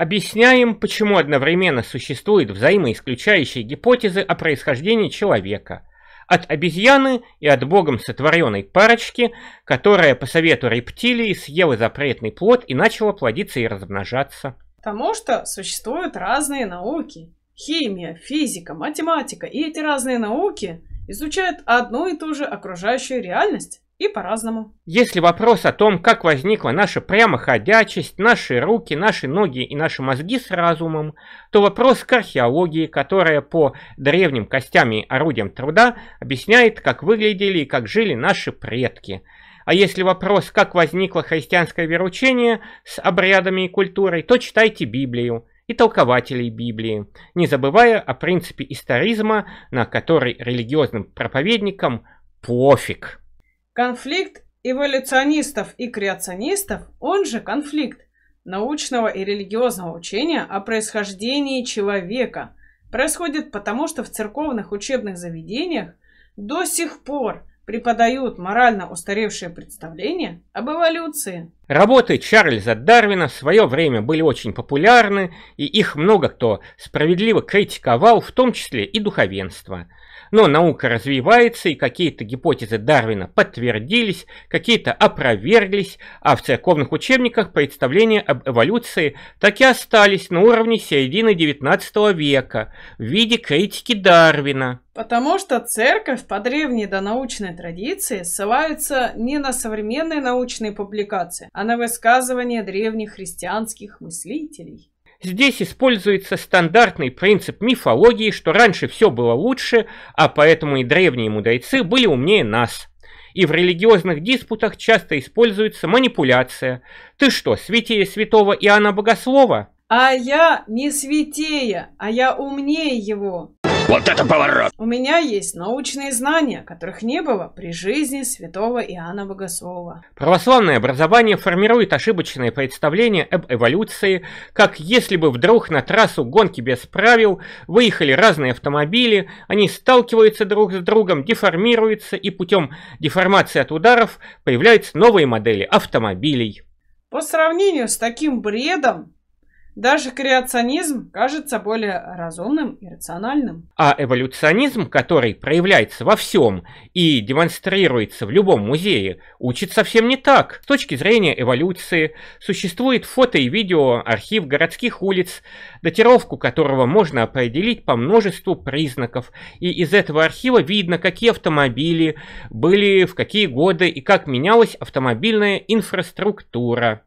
Объясняем, почему одновременно существуют взаимоисключающие гипотезы о происхождении человека. От обезьяны и от богом сотворенной парочки, которая по совету рептилии съела запретный плод и начала плодиться и размножаться. Потому что существуют разные науки. Химия, физика, математика. И эти разные науки изучают одну и ту же окружающую реальность и по-разному. Если вопрос о том, как возникла наша прямоходячесть, наши руки, наши ноги и наши мозги с разумом, то вопрос к археологии, которая по древним костям и орудиям труда объясняет, как выглядели и как жили наши предки. А если вопрос, как возникло христианское вероучение с обрядами и культурой, то читайте Библию и толкователей Библии, не забывая о принципе историзма, на который религиозным проповедникам пофиг. Конфликт эволюционистов и креационистов, он же конфликт научного и религиозного учения о происхождении человека, происходит потому, что в церковных учебных заведениях до сих пор преподают морально устаревшие представления об эволюции. Работы Чарльза Дарвина в свое время были очень популярны, и их много кто справедливо критиковал, в том числе и духовенство – но наука развивается, и какие-то гипотезы Дарвина подтвердились, какие-то опроверглись, а в церковных учебниках представления об эволюции так и остались на уровне середины XIX века в виде критики Дарвина. Потому что церковь по древней донаучной традиции ссылается не на современные научные публикации, а на высказывания древних христианских мыслителей. Здесь используется стандартный принцип мифологии, что раньше все было лучше, а поэтому и древние мудрецы были умнее нас. И в религиозных диспутах часто используется манипуляция. Ты что, святее святого Иоанна Богослова? А я не святее, а я умнее его. Вот это поворот! У меня есть научные знания, которых не было при жизни святого Иоанна Богослова. Православное образование формирует ошибочные представления об эволюции, как если бы вдруг на трассу гонки без правил выехали разные автомобили, они сталкиваются друг с другом, деформируются и путем деформации от ударов появляются новые модели автомобилей. По сравнению с таким бредом, даже креационизм кажется более разумным и рациональным. А эволюционизм, который проявляется во всем и демонстрируется в любом музее, учит совсем не так. С точки зрения эволюции существует фото и видео архив городских улиц, датировку которого можно определить по множеству признаков. И из этого архива видно, какие автомобили были, в какие годы и как менялась автомобильная инфраструктура.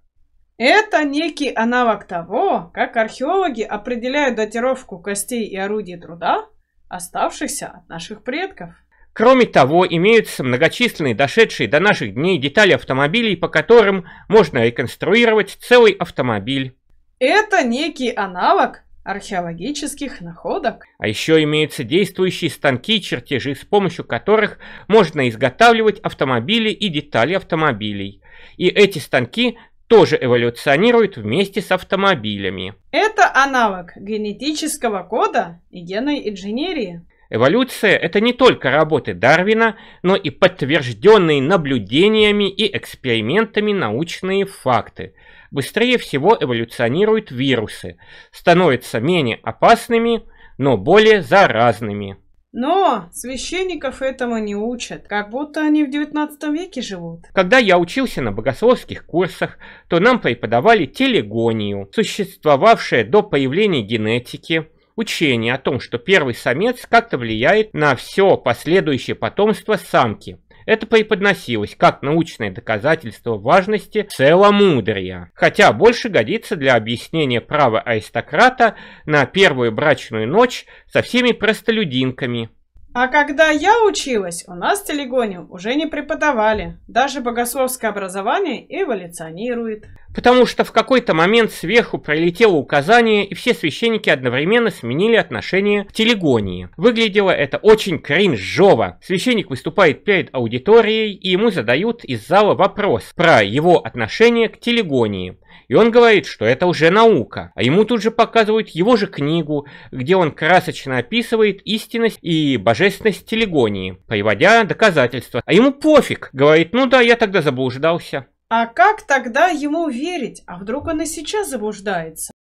Это некий аналог того, как археологи определяют датировку костей и орудий труда, оставшихся от наших предков. Кроме того, имеются многочисленные дошедшие до наших дней детали автомобилей, по которым можно реконструировать целый автомобиль. Это некий аналог археологических находок. А еще имеются действующие станки, чертежи, с помощью которых можно изготавливать автомобили и детали автомобилей. И эти станки тоже эволюционирует вместе с автомобилями. Это аналог генетического кода и генной инженерии. Эволюция – это не только работы Дарвина, но и подтвержденные наблюдениями и экспериментами научные факты. Быстрее всего эволюционируют вирусы, становятся менее опасными, но более заразными. Но священников этому не учат, как будто они в 19 веке живут. Когда я учился на богословских курсах, то нам преподавали телегонию, существовавшее до появления генетики, учение о том, что первый самец как-то влияет на все последующее потомство самки. Это преподносилось как научное доказательство важности целомудрия, хотя больше годится для объяснения права аристократа на первую брачную ночь со всеми простолюдинками, а когда я училась, у нас телегонию уже не преподавали. Даже богословское образование эволюционирует. Потому что в какой-то момент сверху пролетело указание, и все священники одновременно сменили отношение к телегонии. Выглядело это очень кринжово. Священник выступает перед аудиторией, и ему задают из зала вопрос про его отношение к телегонии. И он говорит, что это уже наука. А ему тут же показывают его же книгу, где он красочно описывает истинность и божественность телегонии, приводя доказательства. А ему пофиг. Говорит, ну да, я тогда заблуждался. А как тогда ему верить? А вдруг он и сейчас заблуждается?